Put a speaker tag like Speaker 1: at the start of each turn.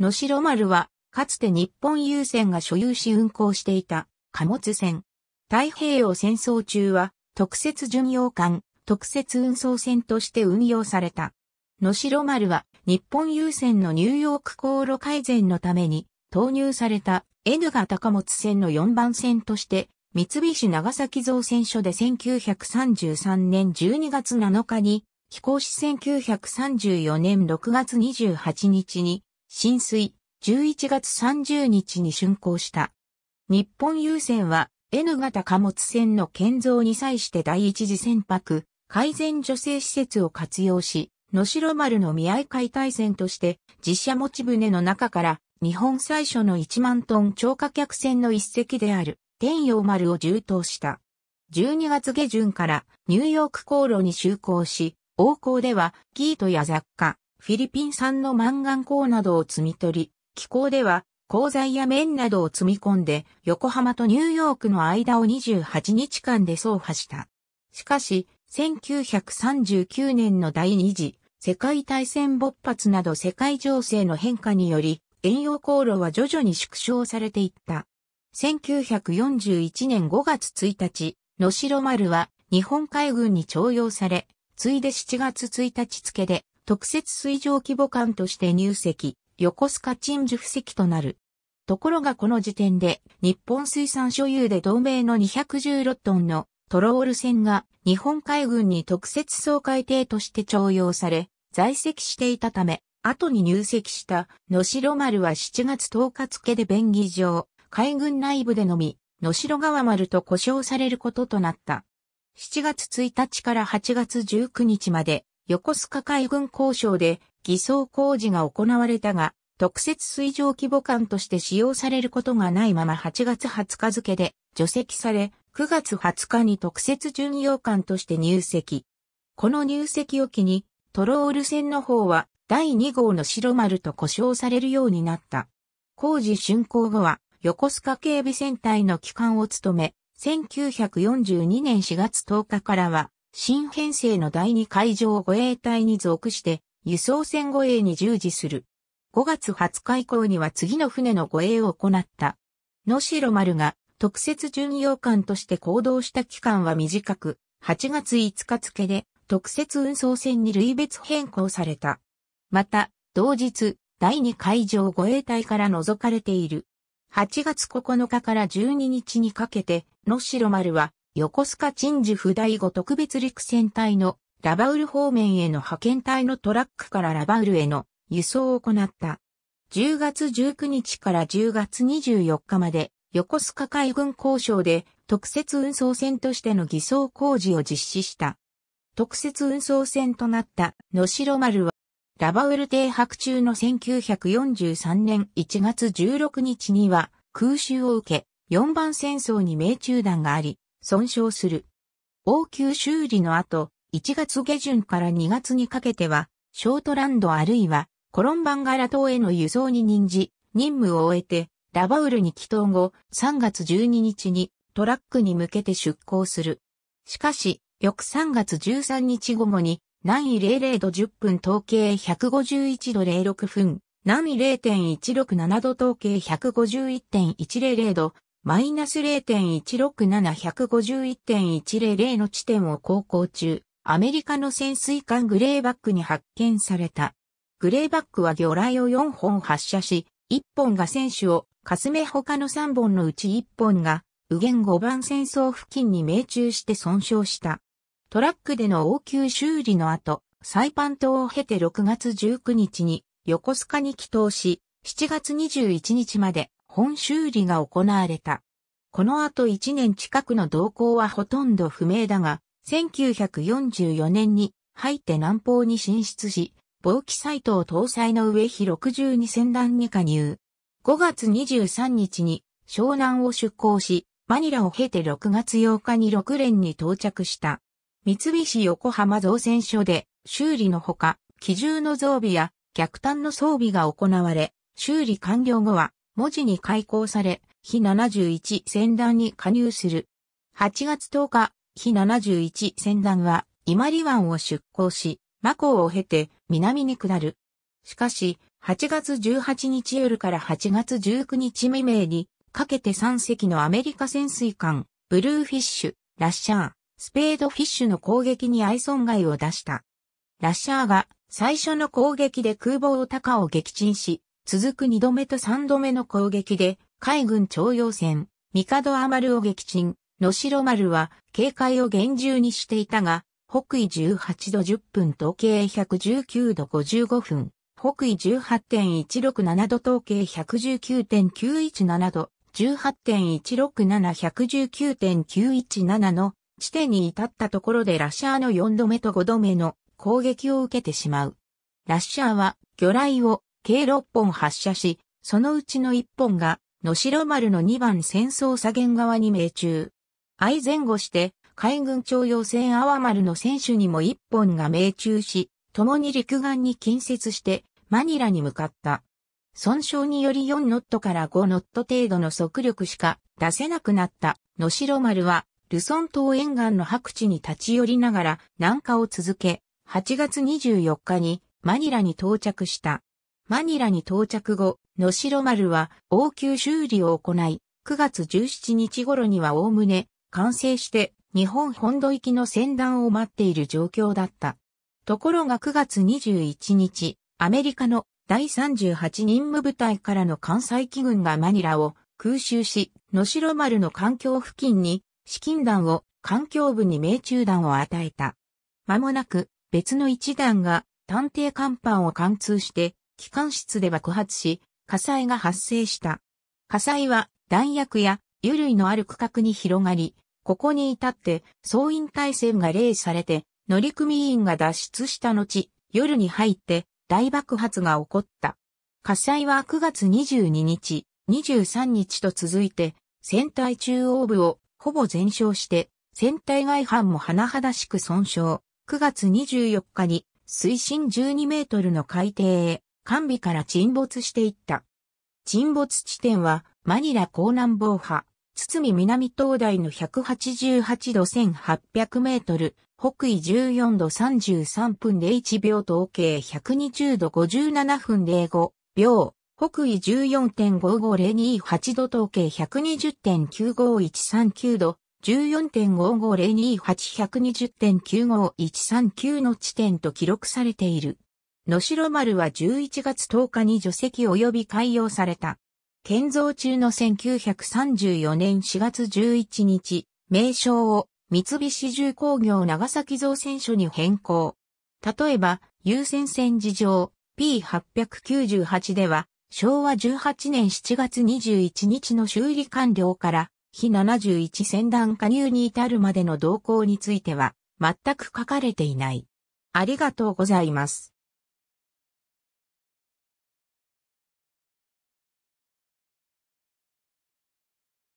Speaker 1: 野城丸は、かつて日本郵船が所有し運航していた貨物船。太平洋戦争中は、特設巡洋艦、特設運送船として運用された。野城丸は、日本郵船のニューヨーク航路改善のために、投入された N 型貨物船の4番船として、三菱長崎造船所で1933年12月7日に、飛行し1934年6月28日に浸水、11月30日に竣工した。日本郵船は N 型貨物船の建造に際して第一次船舶、改善助成施設を活用し、野城丸の見合い解体船として実車持ち船の中から日本最初の1万トン超過客船の一隻である天洋丸を充当した。12月下旬からニューヨーク航路に就航し、王港ではギートや雑貨、フィリピン産のマンガン鉱などを摘み取り、気候では鉱材や綿などを積み込んで横浜とニューヨークの間を28日間で走破した。しかし、1939年の第二次世界大戦勃発など世界情勢の変化により、遠洋航路は徐々に縮小されていった。1941年5月1日、野城丸は日本海軍に徴用され、ついで7月1日付で特設水上規模艦として入籍、横須賀鎮守布石となる。ところがこの時点で、日本水産所有で同盟の216トンのトロール船が日本海軍に特設総海艇として徴用され、在籍していたため、後に入籍した野城丸は7月10日付で便宜上、海軍内部でのみ、野城川丸と呼称されることとなった。7月1日から8月19日まで、横須賀海軍交渉で偽装工事が行われたが、特設水上規模艦として使用されることがないまま8月20日付で除籍され、9月20日に特設巡洋艦として入籍。この入籍を機に、トロール船の方は第2号の白丸と呼称されるようになった。工事竣工後は、横須賀警備船隊の機関を務め、1942年4月10日からは、新編成の第2海上護衛隊に属して、輸送船護衛に従事する。5月20日以降には次の船の護衛を行った。野城丸が特設巡洋艦として行動した期間は短く、8月5日付で特設運送船に類別変更された。また、同日、第2海上護衛隊から除かれている。8月9日から12日にかけて、野城丸は横須賀鎮守府第5特別陸戦隊のラバウル方面への派遣隊のトラックからラバウルへの輸送を行った。10月19日から10月24日まで横須賀海軍交渉で特設運送船としての偽装工事を実施した。特設運送船となった野城丸はラバウル停泊中の1943年1月16日には空襲を受け、4番戦争に命中弾があり、損傷する。応急修理の後、1月下旬から2月にかけては、ショートランドあるいはコロンバンガラ島への輸送に任じ、任務を終えて、ラバウルに帰島後、3月12日にトラックに向けて出港する。しかし、翌3月13日午後に、南緯00度10分統計151度06分、南緯0.167度統計151.100度、マイナス0.167151.100の地点を航行中、アメリカの潜水艦グレーバックに発見された。グレーバックは魚雷を4本発射し、1本が船首を、かすめ他の3本のうち1本が、右舷5番戦争付近に命中して損傷した。トラックでの応急修理の後、サイパン島を経て6月19日に横須賀に帰島し、7月21日まで本修理が行われた。この後1年近くの動向はほとんど不明だが、1944年に入って南方に進出し、防気サイトを搭載の上非62戦団に加入。5月23日に湘南を出港し、マニラを経て6月8日に6連に到着した。三菱横浜造船所で修理のほか、機銃の増備や逆端の装備が行われ、修理完了後は文字に開口され、日71船団に加入する。8月10日、日71船団は、伊万里湾を出港し、マコを経て南に下る。しかし、8月18日夜から8月19日未明に、かけて3隻のアメリカ潜水艦、ブルーフィッシュ、ラッシャー、スペードフィッシュの攻撃に相損害を出した。ラッシャーが最初の攻撃で空母を高を撃沈し、続く2度目と3度目の攻撃で海軍徴用船、三帝丸を撃沈、野城丸は警戒を厳重にしていたが、北緯18度10分東計119度55分、北緯18.167度東経119.917度、18.167119.917の地点に至ったところでラッシャーの4度目と5度目の攻撃を受けてしまう。ラッシャーは魚雷を計6本発射し、そのうちの1本が野城丸の2番戦争左舷側に命中。相前後して、海軍徴用船阿波丸の選手にも1本が命中し、共に陸岸に近接して、マニラに向かった。損傷により4ノットから5ノット程度の速力しか出せなくなった野城丸は、ルソン島沿岸の白地に立ち寄りながら南下を続け、8月24日にマニラに到着した。マニラに到着後、野城丸は応急修理を行い、9月17日頃には概ね完成して日本本土行きの船団を待っている状況だった。ところが9月21日、アメリカの第38任務部隊からの関西機軍がマニラを空襲し、野城丸の環境付近に資金弾を環境部に命中弾を与えた。間もなく別の一団が探偵甲板を貫通して機関室で爆発し、火災が発生した。火災は弾薬や油類のある区画に広がり、ここに至って総員体制が例されて乗組員が脱出した後、夜に入って大爆発が起こった。火災は9月22日、23日と続いて、船体中央部をほぼ全焼して、船体外反も甚だしく損傷。9月24日に水深12メートルの海底へ完備から沈没していった。沈没地点は、マニラ港南防波、堤南東大の188度1800メートル、北緯14度33分01秒統計120度57分05秒、北緯14.55028度統計120.95139度、14.55028、120.95139の地点と記録されている。野代丸は11月10日に除籍及び開業された。建造中の1934年4月11日、名称を三菱重工業長崎造船所に変更。例えば、優先線事情 P898 では、昭和18年7月21日の修理完了から、非71船団加入に至るまでの動向については、全く書かれていない。ありがとうございます。